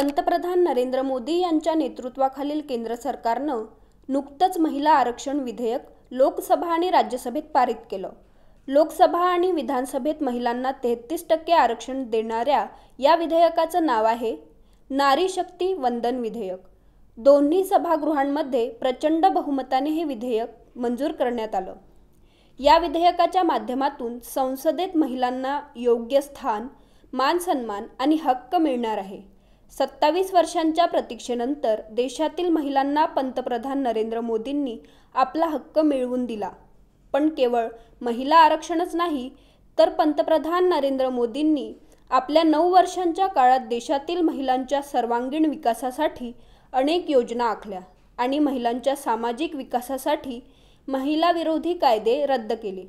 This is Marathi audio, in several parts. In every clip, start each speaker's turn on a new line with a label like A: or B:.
A: पंतप्रधान नरेंद्र मोदी यांच्या नेतृत्वाखालील केंद्र सरकारनं नुकतंच महिला आरक्षण विधेयक लोकसभा आणि राज्यसभेत पारित केलं लोकसभा आणि विधानसभेत महिलांना तेहतीस टक्के आरक्षण देणाऱ्या या विधेयकाचं नाव आहे नारी शक्ती वंदन विधेयक दोन्ही सभागृहांमध्ये प्रचंड बहुमताने हे विधेयक मंजूर करण्यात आलं या विधेयकाच्या माध्यमातून संसदेत महिलांना योग्य स्थान मानसन्मान आणि हक्क मिळणार आहे सत्तावीस वर्षांच्या प्रतीक्षेनंतर देशातील महिलांना पंतप्रधान नरेंद्र मोदींनी आपला हक्क मिळवून दिला पण केवळ महिला आरक्षणच नाही तर पंतप्रधान नरेंद्र मोदींनी आपल्या नऊ वर्षांच्या काळात देशातील महिलांच्या सर्वांगीण विकासासाठी अनेक योजना आखल्या आणि महिलांच्या सामाजिक विकासासाठी महिलाविरोधी कायदे रद्द केले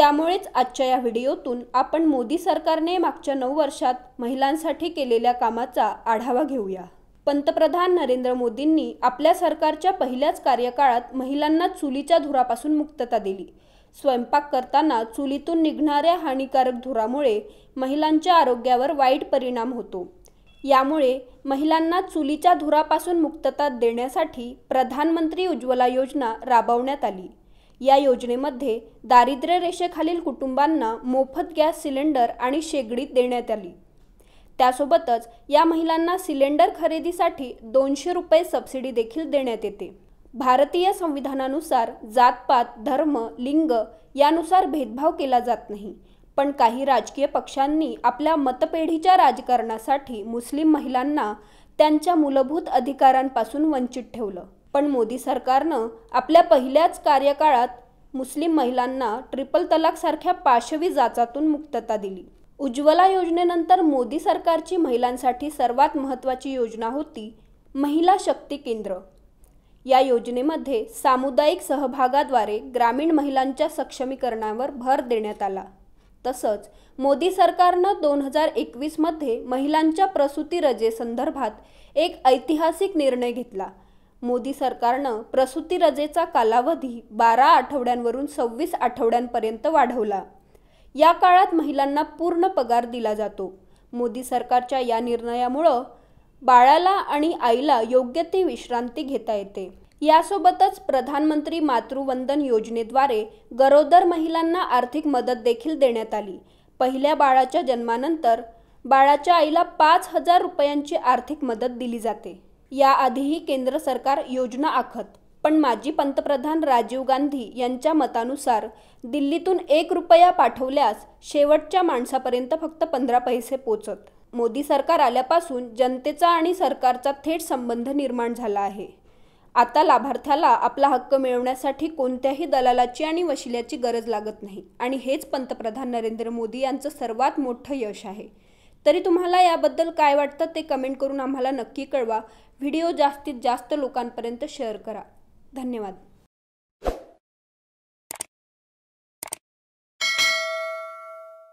A: त्यामुळेच आजच्या या व्हिडिओतून आपण मोदी सरकारने मागच्या नऊ वर्षात महिलांसाठी केलेल्या कामाचा आढावा घेऊया पंतप्रधान नरेंद्र मोदींनी आपल्या सरकारच्या पहिल्याच कार्यकाळात महिलांना चुलीच्या धुरापासून मुक्तता दिली स्वयंपाक करताना चुलीतून निघणाऱ्या हानिकारक धुरामुळे महिलांच्या आरोग्यावर वाईट परिणाम होतो यामुळे महिलांना चुलीच्या धुरापासून मुक्तता देण्यासाठी प्रधानमंत्री उज्ज्वला योजना राबवण्यात आली या योजनेमध्ये दारिद्र्य रेषेखालील कुटुंबांना मोफत गॅस सिलेंडर आणि शेगडी देण्यात आली त्यासोबतच या महिलांना सिलेंडर खरेदीसाठी दोनशे रुपये सबसिडी देखील देण्यात येते भारतीय संविधानानुसार जातपात धर्म लिंग यानुसार भेदभाव केला जात नाही पण काही राजकीय पक्षांनी आपल्या मतपेढीच्या राजकारणासाठी मुस्लिम महिलांना त्यांच्या मूलभूत अधिकारांपासून वंचित ठेवलं पण मोदी सरकारनं आपल्या पहिल्याच कार्यकाळात मुस्लिम महिलांना ट्रिपल तलाकसारख्या पाशवी जाचातून मुक्तता दिली उज्ज्वला योजनेनंतर मोदी सरकारची महिलांसाठी सर्वात महत्त्वाची योजना होती महिला शक्ती केंद्र या योजनेमध्ये सामुदायिक सहभागाद्वारे ग्रामीण महिलांच्या सक्षमीकरणावर भर देण्यात आला तसंच मोदी सरकारनं दोन हजार एकवीसमध्ये महिलांच्या प्रसूती रजेसंदर्भात एक ऐतिहासिक निर्णय घेतला मोदी सरकारनं प्रसूती रजेचा कालावधी बारा आठवड्यांवरून सव्वीस आठवड्यांपर्यंत वाढवला या काळात महिलांना पूर्ण पगार दिला जातो मोदी सरकारच्या या निर्णयामुळं बाळाला आणि आईला योग्य ती विश्रांती घेता येते यासोबतच प्रधानमंत्री मातृवंदन योजनेद्वारे गरोदर महिलांना आर्थिक मदत देखील देण्यात आली पहिल्या बाळाच्या जन्मानंतर बाळाच्या आईला पाच हजार रुपयांची आर्थिक मदत दिली जाते याआधीही केंद्र सरकार योजना आखत पण माजी पंतप्रधान राजीव गांधी यांच्या मतानुसार दिल्लीतून एक रुपया पाठवल्यास शेवटच्या माणसापर्यंत फक्त पंधरा पैसे पोचत मोदी सरकार आल्यापासून जनतेचा आणि सरकारचा थेट संबंध निर्माण झाला आहे आता लाभार्थ्याला आपला हक्क मिळवण्यासाठी कोणत्याही दलालाची आणि वशिल्याची गरज लागत नाही आणि हेच पंतप्रधान नरेंद्र मोदी यांचं सर्वात मोठं यश आहे तरी तुम्हाला याबद्दल काय वाटतं ते कमेंट करून आम्हाला नक्की कळवा व्हिडिओ जास्तीत जास्त लोकांपर्यंत शेअर करा धन्यवाद